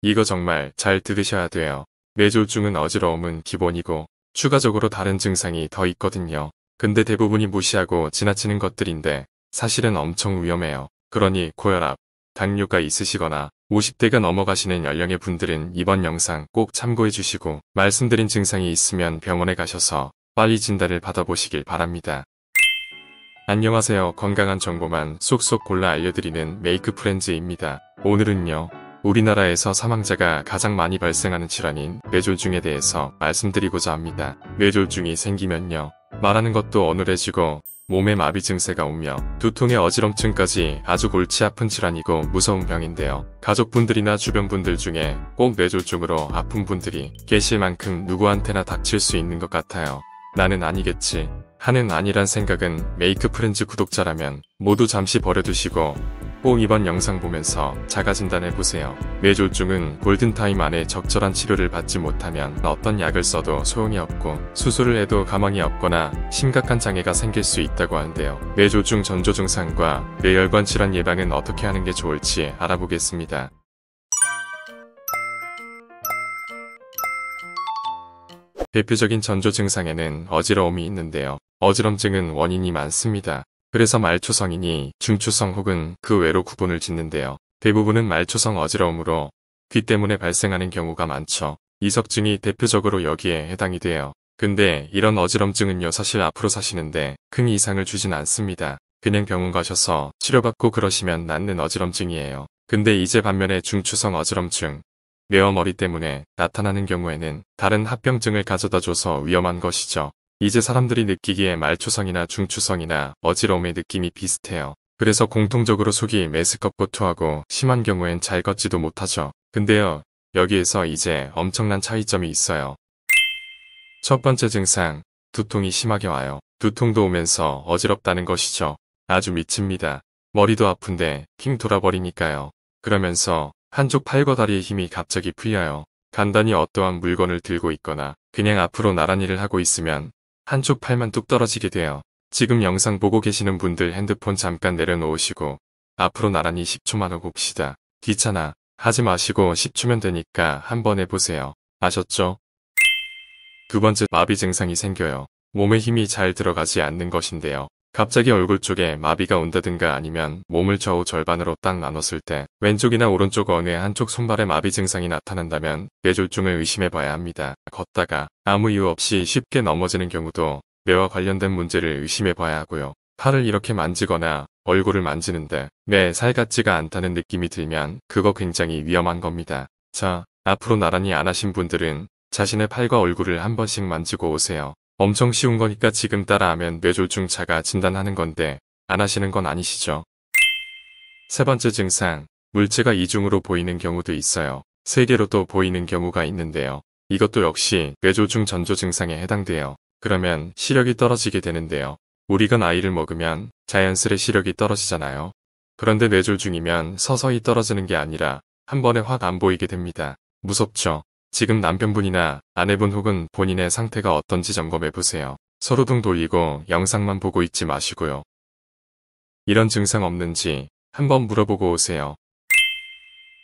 이거 정말 잘 들으셔야 돼요. 뇌졸중은 어지러움은 기본이고 추가적으로 다른 증상이 더 있거든요. 근데 대부분이 무시하고 지나치는 것들인데 사실은 엄청 위험해요. 그러니 고혈압, 당뇨가 있으시거나 50대가 넘어가시는 연령의 분들은 이번 영상 꼭 참고해 주시고 말씀드린 증상이 있으면 병원에 가셔서 빨리 진단을 받아보시길 바랍니다. 안녕하세요. 건강한 정보만 쏙쏙 골라 알려드리는 메이크 프렌즈입니다. 오늘은요. 우리나라에서 사망자가 가장 많이 발생하는 질환인 뇌졸중에 대해서 말씀드리고자 합니다. 뇌졸중이 생기면요. 말하는 것도 어눌해지고 몸에 마비 증세가 오며 두통에 어지럼증까지 아주 골치 아픈 질환이고 무서운 병인데요. 가족분들이나 주변분들 중에 꼭 뇌졸중으로 아픈 분들이 계실 만큼 누구한테나 닥칠 수 있는 것 같아요. 나는 아니겠지 하는 아니란 생각은 메이크 프렌즈 구독자라면 모두 잠시 버려두시고 꼭 이번 영상 보면서 자가 진단해보세요. 뇌졸중은 골든타임 안에 적절한 치료를 받지 못하면 어떤 약을 써도 소용이 없고 수술을 해도 가망이 없거나 심각한 장애가 생길 수 있다고 하는데요. 뇌졸중 전조 증상과 뇌혈관 질환 예방은 어떻게 하는 게 좋을지 알아보겠습니다. 대표적인 전조 증상에는 어지러움이 있는데요. 어지럼증은 원인이 많습니다. 그래서 말초성이니 중초성 혹은 그 외로 구분을 짓는데요. 대부분은 말초성 어지러움으로 귀 때문에 발생하는 경우가 많죠. 이석증이 대표적으로 여기에 해당이 돼요. 근데 이런 어지럼증은요 사실 앞으로 사시는데 큰 이상을 주진 않습니다. 그냥 병원 가셔서 치료받고 그러시면 낫는 어지럼증이에요. 근데 이제 반면에 중추성 어지럼증, 뇌어머리 때문에 나타나는 경우에는 다른 합병증을 가져다줘서 위험한 것이죠. 이제 사람들이 느끼기에 말초성이나 중추성이나 어지러움의 느낌이 비슷해요. 그래서 공통적으로 속이 메스껍고 토하고 심한 경우엔 잘 걷지도 못하죠. 근데요, 여기에서 이제 엄청난 차이점이 있어요. 첫 번째 증상, 두통이 심하게 와요. 두통도 오면서 어지럽다는 것이죠. 아주 미칩니다. 머리도 아픈데 킹 돌아버리니까요. 그러면서 한쪽 팔과 다리의 힘이 갑자기 풀려요. 간단히 어떠한 물건을 들고 있거나 그냥 앞으로 나란히를 하고 있으면 한쪽 팔만 뚝 떨어지게 돼요. 지금 영상 보고 계시는 분들 핸드폰 잠깐 내려놓으시고 앞으로 나란히 10초만 하고 봅시다. 귀찮아 하지 마시고 10초면 되니까 한번 해보세요. 아셨죠? 두 번째 마비 증상이 생겨요. 몸에 힘이 잘 들어가지 않는 것인데요. 갑자기 얼굴 쪽에 마비가 온다든가 아니면 몸을 좌우 절반으로 딱 나눴을 때 왼쪽이나 오른쪽 어느 한쪽 손발에 마비 증상이 나타난다면 뇌졸중을 의심해봐야 합니다. 걷다가 아무 이유 없이 쉽게 넘어지는 경우도 뇌와 관련된 문제를 의심해봐야 하고요. 팔을 이렇게 만지거나 얼굴을 만지는데 뇌에살 같지가 않다는 느낌이 들면 그거 굉장히 위험한 겁니다. 자, 앞으로 나란히 안 하신 분들은 자신의 팔과 얼굴을 한 번씩 만지고 오세요. 엄청 쉬운 거니까 지금 따라하면 뇌졸중 차가 진단하는 건데 안 하시는 건 아니시죠? 세 번째 증상, 물체가 이중으로 보이는 경우도 있어요. 세 개로도 보이는 경우가 있는데요. 이것도 역시 뇌졸중 전조 증상에 해당돼요. 그러면 시력이 떨어지게 되는데요. 우리가 나이를 먹으면 자연스레 시력이 떨어지잖아요. 그런데 뇌졸중이면 서서히 떨어지는 게 아니라 한 번에 확 안 보이게 됩니다. 무섭죠? 지금 남편분이나 아내분 혹은 본인의 상태가 어떤지 점검해보세요. 서로 등 돌리고 영상만 보고 있지 마시고요. 이런 증상 없는지 한번 물어보고 오세요.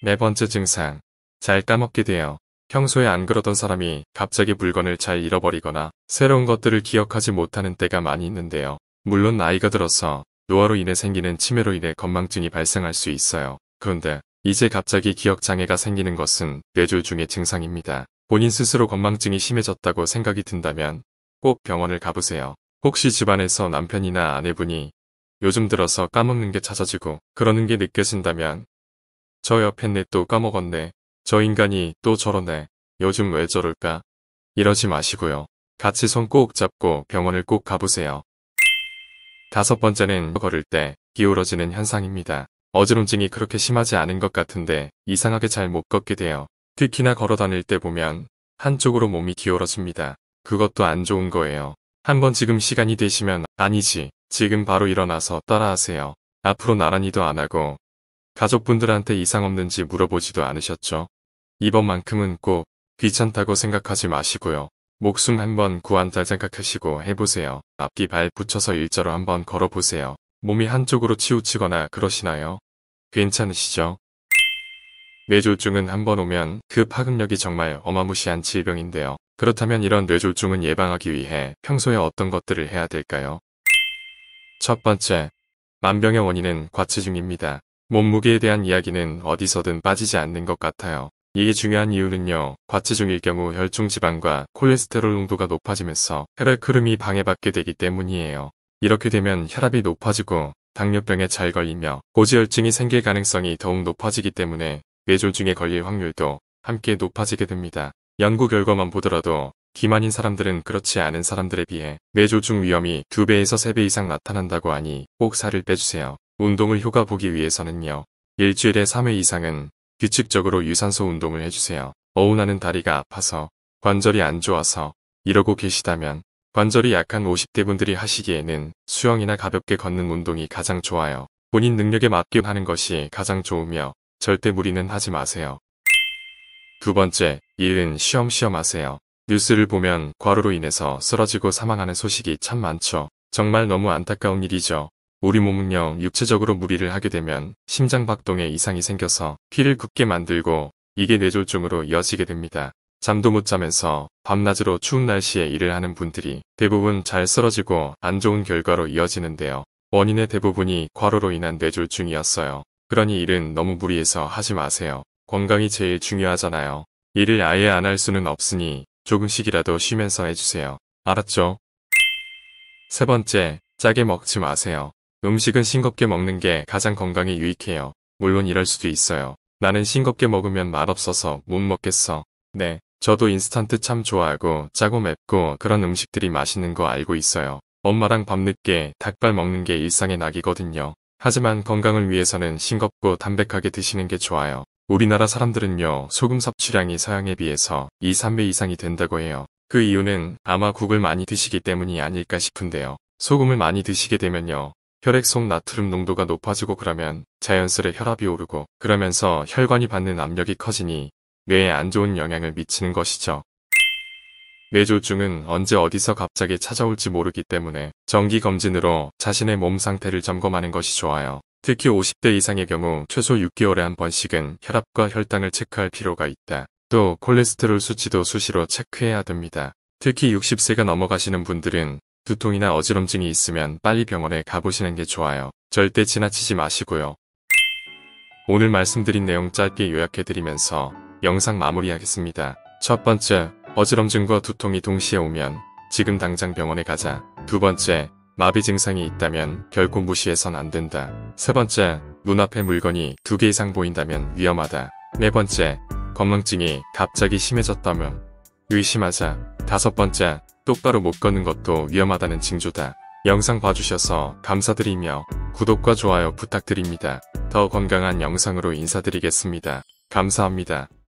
네 번째 증상. 잘 까먹게 돼요. 평소에 안 그러던 사람이 갑자기 물건을 잘 잃어버리거나 새로운 것들을 기억하지 못하는 때가 많이 있는데요. 물론 나이가 들어서 노화로 인해 생기는 치매로 인해 건망증이 발생할 수 있어요. 그런데 이제 갑자기 기억장애가 생기는 것은 뇌졸 중의 증상입니다. 본인 스스로 건망증이 심해졌다고 생각이 든다면 꼭 병원을 가보세요. 혹시 집안에서 남편이나 아내분이 요즘 들어서 까먹는 게 찾아지고 그러는 게 느껴진다면 저 옆에 내또 네 까먹었네. 저 인간이 또 저러네. 요즘 왜 저럴까? 이러지 마시고요. 같이 손 꼭 잡고 병원을 꼭 가보세요. 다섯 번째는 걸을 때 기울어지는 현상입니다. 어지럼증이 그렇게 심하지 않은 것 같은데 이상하게 잘 못 걷게 돼요. 특히나 걸어 다닐 때 보면 한쪽으로 몸이 기울어집니다. 그것도 안 좋은 거예요. 한번 지금 시간이 되시면 아니지 지금 바로 일어나서 따라하세요. 앞으로 나란히도 안 하고 가족분들한테 이상 없는지 물어보지도 않으셨죠? 이번만큼은 꼭 귀찮다고 생각하지 마시고요. 목숨 한번 구한다 생각하시고 해보세요. 앞뒤 발 붙여서 일자로 한번 걸어보세요. 몸이 한쪽으로 치우치거나 그러시나요? 괜찮으시죠? 뇌졸중은 한번 오면 그 파급력이 정말 어마무시한 질병인데요. 그렇다면 이런 뇌졸중은 예방하기 위해 평소에 어떤 것들을 해야 될까요? 첫 번째, 만병의 원인은 과체중입니다. 몸무게에 대한 이야기는 어디서든 빠지지 않는 것 같아요. 이게 중요한 이유는요. 과체중일 경우 혈중 지방과 콜레스테롤 농도가 높아지면서 혈액 흐름이 방해받게 되기 때문이에요. 이렇게 되면 혈압이 높아지고 당뇨병에 잘 걸리며 고지혈증이 생길 가능성이 더욱 높아지기 때문에 뇌졸중에 걸릴 확률도 함께 높아지게 됩니다. 연구 결과만 보더라도 기만인 사람들은 그렇지 않은 사람들에 비해 뇌졸중 위험이 2배에서 3배 이상 나타난다고 하니 꼭 살을 빼주세요. 운동을 효과 보기 위해서는요. 일주일에 3회 이상은 규칙적으로 유산소 운동을 해주세요. 어우나는 다리가 아파서 관절이 안 좋아서 이러고 계시다면 관절이 약한 50대 분들이 하시기에는 수영이나 가볍게 걷는 운동이 가장 좋아요. 본인 능력에 맞게 하는 것이 가장 좋으며 절대 무리는 하지 마세요. 두 번째, 일은 쉬엄쉬엄 하세요. 뉴스를 보면 과로로 인해서 쓰러지고 사망하는 소식이 참 많죠. 정말 너무 안타까운 일이죠. 우리 몸은요, 육체적으로 무리를 하게 되면 심장박동에 이상이 생겨서 피를 굳게 만들고 이게 뇌졸중으로 이어지게 됩니다. 잠도 못 자면서 밤낮으로 추운 날씨에 일을 하는 분들이 대부분 잘 쓰러지고 안 좋은 결과로 이어지는데요. 원인의 대부분이 과로로 인한 뇌졸중이었어요. 그러니 일은 너무 무리해서 하지 마세요. 건강이 제일 중요하잖아요. 일을 아예 안 할 수는 없으니 조금씩이라도 쉬면서 해주세요. 알았죠? 세 번째, 짜게 먹지 마세요. 음식은 싱겁게 먹는 게 가장 건강에 유익해요. 물론 이럴 수도 있어요. 나는 싱겁게 먹으면 맛없어서 못 먹겠어. 네, 저도 인스턴트 참 좋아하고 짜고 맵고 그런 음식들이 맛있는 거 알고 있어요. 엄마랑 밤늦게 닭발 먹는 게 일상의 낙이거든요. 하지만 건강을 위해서는 싱겁고 담백하게 드시는 게 좋아요. 우리나라 사람들은요 소금 섭취량이 서양에 비해서 2, 3배 이상이 된다고 해요. 그 이유는 아마 국을 많이 드시기 때문이 아닐까 싶은데요. 소금을 많이 드시게 되면요. 혈액 속 나트륨 농도가 높아지고 그러면 자연스레 혈압이 오르고 그러면서 혈관이 받는 압력이 커지니 뇌에 안 좋은 영향을 미치는 것이죠. 뇌졸중은 언제 어디서 갑자기 찾아올지 모르기 때문에 정기검진으로 자신의 몸 상태를 점검하는 것이 좋아요. 특히 50대 이상의 경우 최소 6개월에 한 번씩은 혈압과 혈당을 체크할 필요가 있다. 또 콜레스테롤 수치도 수시로 체크해야 됩니다. 특히 60세가 넘어가시는 분들은 두통이나 어지럼증이 있으면 빨리 병원에 가보시는 게 좋아요. 절대 지나치지 마시고요. 오늘 말씀드린 내용 짧게 요약해드리면서 영상 마무리하겠습니다. 첫 번째, 어지럼증과 두통이 동시에 오면 지금 당장 병원에 가자. 두 번째, 마비 증상이 있다면 결코 무시해선 안 된다. 세 번째, 눈앞에 물건이 두 개 이상 보인다면 위험하다. 네 번째, 건망증이 갑자기 심해졌다면 의심하자. 다섯 번째, 똑바로 못 걷는 것도 위험하다는 징조다. 영상 봐주셔서 감사드리며 구독과 좋아요 부탁드립니다. 더 건강한 영상으로 인사드리겠습니다. 감사합니다.